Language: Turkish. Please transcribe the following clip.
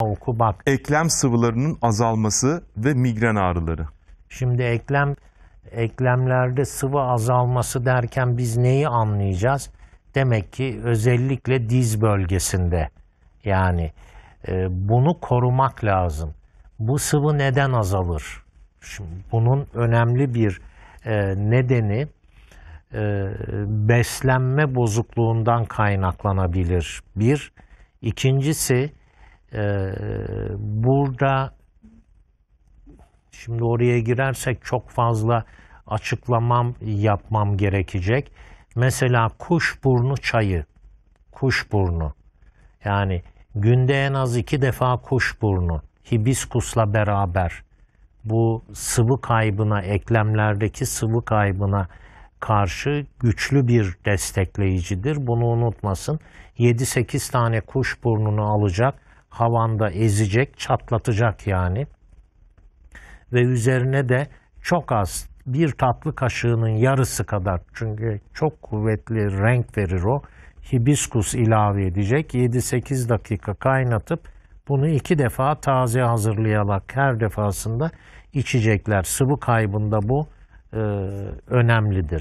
okumak. Eklem sıvılarının azalması ve migren ağrıları. Şimdi eklem eklemlerde sıvı azalması derken biz neyi anlayacağız? Demek ki özellikle diz bölgesinde yani e, bunu korumak lazım. Bu sıvı neden azalır? Şimdi bunun önemli bir e, nedeni e, beslenme bozukluğundan kaynaklanabilir. Bir, ikincisi ee, burada şimdi oraya girersek çok fazla açıklamam yapmam gerekecek. Mesela kuşburnu çayı, kuşburnu. Yani günde en az iki defa kuşburnu, hibiskusla beraber bu sıvı kaybına, eklemlerdeki sıvı kaybına karşı güçlü bir destekleyicidir. Bunu unutmasın. 7-8 tane kuş burnunu alacak havanda ezecek, çatlatacak yani. Ve üzerine de çok az bir tatlı kaşığının yarısı kadar çünkü çok kuvvetli renk verir o. Hibiskus ilave edecek. 7-8 dakika kaynatıp bunu iki defa taze hazırlayarak her defasında içecekler. Sıvı kaybında bu e, önemlidir.